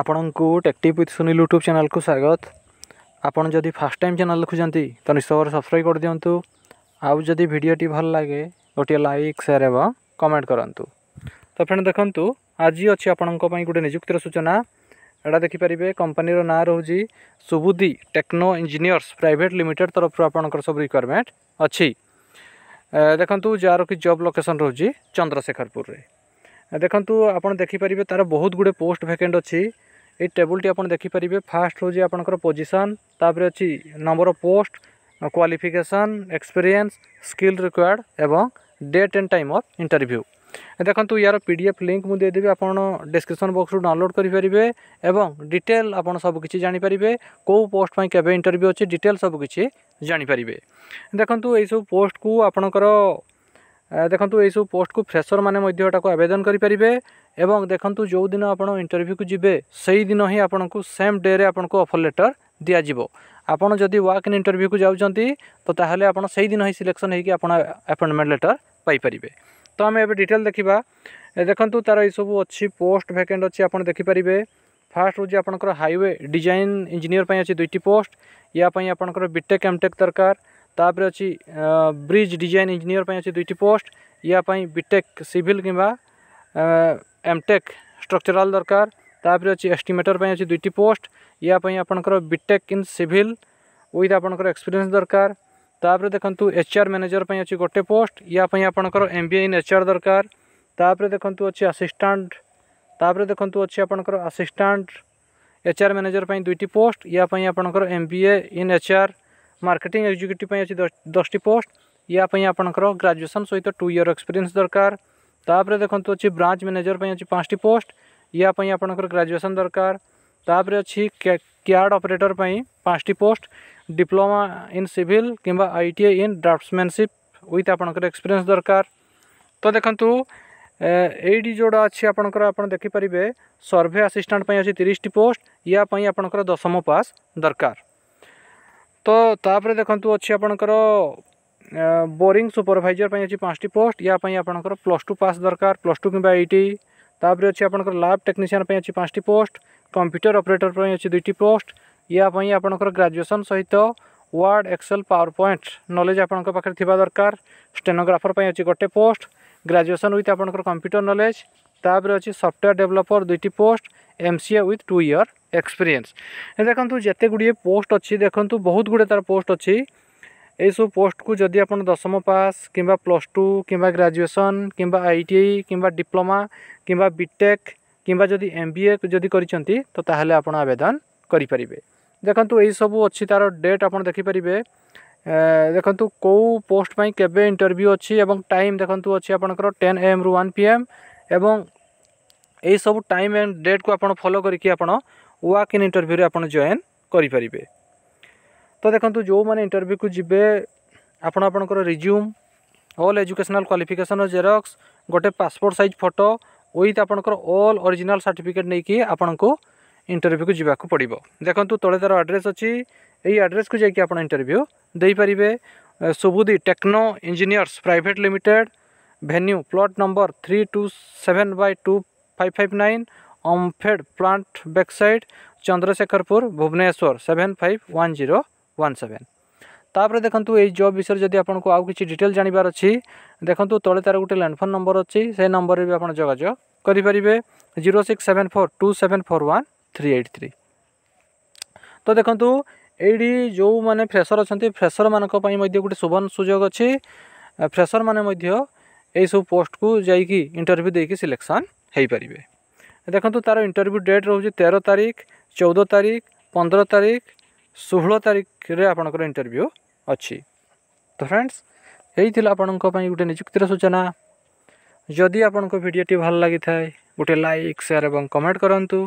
ଆପଣଙ୍କୁ ଟେକ୍ଟିଭ୍ with Sunil YouTube ଚ୍ୟାନେଲ୍କୁ ସ୍ୱାଗତ ଆପଣ ଯଦି ଫାର୍ଷ୍ଟ ଟାଇମ୍ ଚ୍ୟାନେଲ୍ ଦେଖୁଛନ୍ତି ତ ନିଶ୍ଚୟ ଭାବରେ ସବସ୍କ୍ରାଇବ୍ କରିଦିଅନ୍ତୁ ଆଉ ଯଦି ଭିଡ଼ିଓଟି ଭଲ ଲାଗେ ଗୋଟିଏ ଲାଇକ୍ ସେୟାର୍ ଏବଂ କମେଣ୍ଟ କରନ୍ତୁ ତ ଫ୍ରେଣ୍ଡ ଦେଖନ୍ତୁ ଆଜି ଅଛି ଆପଣଙ୍କ ପାଇଁ ଗୋଟେ ନିଯୁକ୍ତିର ସୂଚନା ଏଇଟା ଦେଖିପାରିବେ କମ୍ପାନୀର ନାଁ ରହୁଛି Subuddhi techno engineers private limited ତରଫରୁ ଆପଣଙ୍କର ସବୁ ରିକ୍ୱାରମେଣ୍ଟ ଅଛି ଦେଖନ୍ତୁ ଯାହାର କି ଜବ୍ ଲୋକେସନ୍ ରହୁଛି ଚନ୍ଦ୍ରଶେଖରପୁରରେ ଦେଖନ୍ତୁ ଆପଣ ଦେଖିପାରିବେ ତା'ର ବହୁତ ଗୁଡ଼ିଏ ପୋଷ୍ଟ ଭ୍ୟାକେଣ୍ଟ ଅଛି ଏଇ ଟେବୁଲ୍ଟି ଆପଣ ଦେଖିପାରିବେ ଫାର୍ଷ୍ଟ ହେଉଛି ଆପଣଙ୍କର ପୋଜିସନ୍ ତାପରେ ଅଛି number of post qualification experience skill required ଏବଂ date and time of interview ଦେଖନ୍ତୁ ୟାର ପି ଡି ଏଫ୍ ଲିଙ୍କ୍ ମୁଁ ଦେଇଦେବି ଆପଣ ଡିସ୍କ୍ରିପସନ୍ ବକ୍ସରୁ ଡାଉନଲୋଡ଼୍ କରିପାରିବେ ଏବଂ ଡିଟେଲ୍ ଆପଣ ସବୁକିଛି ଜାଣିପାରିବେ କେଉଁ ପୋଷ୍ଟ ପାଇଁ କେବେ ଇଣ୍ଟରଭ୍ୟୁ ଅଛି ଡିଟେଲ୍ ସବୁକିଛି ଜାଣିପାରିବେ ଦେଖନ୍ତୁ ଏଇସବୁ ପୋଷ୍ଟକୁ ଆପଣଙ୍କର ଦେଖନ୍ତୁ ଏହିସବୁ ପୋଷ୍ଟକୁ ଫ୍ରେସରମାନେ ମଧ୍ୟ ଏଟାକୁ ଆବେଦନ କରିପାରିବେ ଏବଂ ଦେଖନ୍ତୁ ଯେଉଁଦିନ ଆପଣ ଇଣ୍ଟରଭ୍ୟୁକୁ ଯିବେ ସେଇଦିନ ହିଁ ଆପଣଙ୍କୁ ସେମ୍ ଡେରେ ଆପଣଙ୍କୁ ଅଫର୍ ଲେଟର୍ ଦିଆଯିବ ଆପଣ ଯଦି ୱାକ୍ ଇନ୍ ଇଣ୍ଟରଭ୍ୟୁକୁ ଯାଉଛନ୍ତି ତ ତାହେଲେ ଆପଣ ସେଇଦିନ ହିଁ ସିଲେକ୍ସନ୍ ହେଇକି ଆପଣ ଆପଏଣ୍ଟମେଣ୍ଟ ଲେଟର୍ ପାଇପାରିବେ ତ ଆମେ ଏବେ ଡିଟେଲ୍ ଦେଖିବା ଦେଖନ୍ତୁ ତା'ର ଏଇସବୁ ଅଛି ପୋଷ୍ଟ ଭ୍ୟାକେଣ୍ଟ ଅଛି ଆପଣ ଦେଖିପାରିବେ ଫାର୍ଷ୍ଟ ହେଉଛି ଆପଣଙ୍କର ହାଇୱେ ଡିଜାଇନ୍ ଇଞ୍ଜିନିୟର୍ ପାଇଁ ଅଛି ଦୁଇଟି ପୋଷ୍ଟ ୟା ପାଇଁ ଆପଣଙ୍କର ବିଟେକ୍ ଏମ୍ଟେକ୍ ଦରକାର ତାପରେ ଅଛି ବ୍ରିଜ୍ ଡିଜାଇନ୍ ଇଞ୍ଜିନିୟର ପାଇଁ ଅଛି ଦୁଇଟି ପୋଷ୍ଟ ୟା ପାଇଁ ବିଟେକ୍ ସିଭିଲ୍ କିମ୍ବା ଏମ୍ଟେକ୍ ଷ୍ଟ୍ରକ୍ଚରାଲ୍ ଦରକାର ତାପରେ ଅଛି ଏଷ୍ଟିମେଟର ପାଇଁ ଅଛି ଦୁଇଟି ପୋଷ୍ଟ ୟା ପାଇଁ ଆପଣଙ୍କର ବିଟେକ୍ ଇନ୍ ସିଭିଲ୍ ୱିଥ୍ ଆପଣଙ୍କର ଏକ୍ସପିରିଏନ୍ସ ଦରକାର ତାପରେ ଦେଖନ୍ତୁ ଏଚ୍ ଆର୍ ମ୍ୟାନେଜର ପାଇଁ ଅଛି ଗୋଟେ ପୋଷ୍ଟ ୟା ପାଇଁ ଆପଣଙ୍କର M B A in H R ଦରକାର ତାପରେ ଦେଖନ୍ତୁ ଅଛି ଆସିଷ୍ଟାଣ୍ଟ ତାପରେ ଦେଖନ୍ତୁ ଅଛି ଆପଣଙ୍କର ଆସିଷ୍ଟାଣ୍ଟ ଏଚ୍ ଆର୍ ମ୍ୟାନେଜର ପାଇଁ ଦୁଇଟି ପୋଷ୍ଟ ୟା ପାଇଁ ଆପଣଙ୍କର M B A in H R marketing executive अच्छे दस टी पोस्ट यापी आपर ग्राजुएसन सहित टू इयर एक्सपीरियंस दरकार तापर देखते अच्छे ब्रांच मैनेजर पर अच्छे पाँच टी पोस्ट यापी आपर ग्राजुएसन दरकार तापर अच्छी क्याड अपरेटर पर पाँच टी पोस्ट डिप्लोमा इन सिविल किंवा आईटीआई इन ड्राफ्टमैनसीप विथ आपर एक्सपीरियंस दरकार तो देखो यही जोड़ा अच्छे आपंकर देखिपर सर्भे आसीस्टाट पर अच्छे तीस टी पोस्ट यापी आपर दशम पास दरकार ତ ତାପରେ ଦେଖନ୍ତୁ ଅଛି ଆପଣଙ୍କର ବୋରିଂ ସୁପରଭାଇଜର ପାଇଁ ଅଛି ପାଞ୍ଚଟି ପୋଷ୍ଟ ୟା ପାଇଁ ଆପଣଙ୍କର ପ୍ଲସ୍ ଟୁ ପାସ୍ ଦରକାର ପ୍ଲସ୍ ଟୁ କିମ୍ବା ଆଇ ଟି ତାପରେ ଅଛି ଆପଣଙ୍କର ଲ୍ୟାବ୍ ଟେକ୍ନିସିଆନ୍ ପାଇଁ ଅଛି ପାଞ୍ଚଟି ପୋଷ୍ଟ କମ୍ପ୍ୟୁଟର ଅପରେଟର ପାଇଁ ଅଛି ଦୁଇଟି ପୋଷ୍ଟ ୟା ପାଇଁ ଆପଣଙ୍କର ଗ୍ରାଜୁଏସନ୍ ସହିତ word excel power point knowledge ଆପଣଙ୍କ ପାଖରେ ଥିବା ଦରକାର ଷ୍ଟେନୋଗ୍ରାଫର ପାଇଁ ଅଛି ଗୋଟେ ପୋଷ୍ଟ ଗ୍ରାଜୁଏସନ୍ ୱିଥ୍ ଆପଣଙ୍କର କମ୍ପ୍ୟୁଟର ନଲେଜ ତାପରେ ଅଛି ସଫ୍ଟୱେୟାର ଡେଭଲପର ଦୁଇଟି post M C A with two year experience देखो जिते गुड़े पोस्ट अच्छी देखो बहुत गुड़े तार पोस्ट अच्छी ଏଇସବୁ ପୋଷ୍ଟକୁ ଯଦି ଆପଣ ଦଶମ ପାସ୍ କିମ୍ବା ପ୍ଲସ୍ ଟୁ କିମ୍ବା ଗ୍ରାଜୁଏସନ୍ କିମ୍ବା ଆଇ ଟି ଆଇ କିମ୍ବା ଡିପ୍ଲୋମା କିମ୍ବା ବିଟେକ୍ କିମ୍ବା ଯଦି ଏମ୍ ବି ଏ ଯଦି କରିଛନ୍ତି ତ ତାହେଲେ ଆପଣ ଆବେଦନ କରିପାରିବେ ଦେଖନ୍ତୁ ଏଇସବୁ ଅଛି ତା'ର ଡେଟ୍ ଆପଣ ଦେଖିପାରିବେ ଦେଖନ୍ତୁ କେଉଁ ପୋଷ୍ଟ ପାଇଁ କେବେ ଇଣ୍ଟରଭ୍ୟୁ ଅଛି ଏବଂ ଟାଇମ୍ ଦେଖନ୍ତୁ ଅଛି ଆପଣଙ୍କର ଟେନ୍ ଏମ୍ରୁ ୱାନ୍ ପି ଏମ୍ ଏବଂ এইসব টাইম এন্ড ডেট কু আপনার ফলো করি আপনার ওয়াক ইন ইন্টরভ্যুরে আপনার জয়েন করে পারে তো দেখুন যে ইন্টরভ্যু কু যাবে আপনার আপনার resume all educational qualification xerox গোটে পাসপোর্ট সাইজ ফটো উইথ আপনার অল অরিজিনাল সার্টিফিকেট নেই আপনার ইন্টরভ্যু কু যাওয়া পড়ব দেখুন তলে তার আড্রেস অছি এই আড্রেস কু যাই আপনার ইন্টরভ্যু দিয়ে Subuddhi techno engineers private limited venue plot number three two seven by two five five nine OMFED plant backside Chandrasekharpur Bhubaneswar seven five one zero one seven তাপরে দেখুন এই জব বিষয়ে যদি আপনার আউ কিছু ডিটেল জাঁবার অছি দেখুন তলে তার গোটে ল্যান্ডফোন নম্বর অছি সেই নম্বরের বি আপনার যোগাযোগ করে zero six seven four two seven four one three eight three তো দেখুন এইটি যে মানে ফ্রেসর অনেক ফ্রেসর মানক গোটে সুবর্ণ সুযোগ অছি ফ্রেসর মানে এই সব পোস্টকু যাই ইন্টরভিউ দিয়ে সিলেকশন ହୋଇପାରିବେ ଦେଖନ୍ତୁ ତା'ର ଇଣ୍ଟରଭ୍ୟୁ ଡେଟ୍ ରହୁଛି ତେର ତାରିଖ ଚଉଦ ତାରିଖ ପନ୍ଦର ତାରିଖ ଷୋହଳ ତାରିଖରେ ଆପଣଙ୍କର ଇଣ୍ଟରଭ୍ୟୁ ଅଛି ତ ଫ୍ରେଣ୍ଡସ୍ ଏଇଥିଲା ଆପଣଙ୍କ ପାଇଁ ଗୋଟେ ନିଯୁକ୍ତିର ସୂଚନା ଯଦି ଆପଣଙ୍କ ଭିଡ଼ିଓଟି ଭଲ ଲାଗିଥାଏ ଗୋଟେ ଲାଇକ୍ ସେୟାର୍ ଏବଂ କମେଣ୍ଟ କରନ୍ତୁ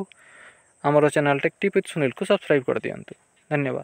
ଆମର ଚ୍ୟାନେଲ୍ ଟେକ୍ ଟିପ୍ ସୁନୀଲକୁ ସବସ୍କ୍ରାଇବ୍ କରିଦିଅନ୍ତୁ ଧନ୍ୟବାଦ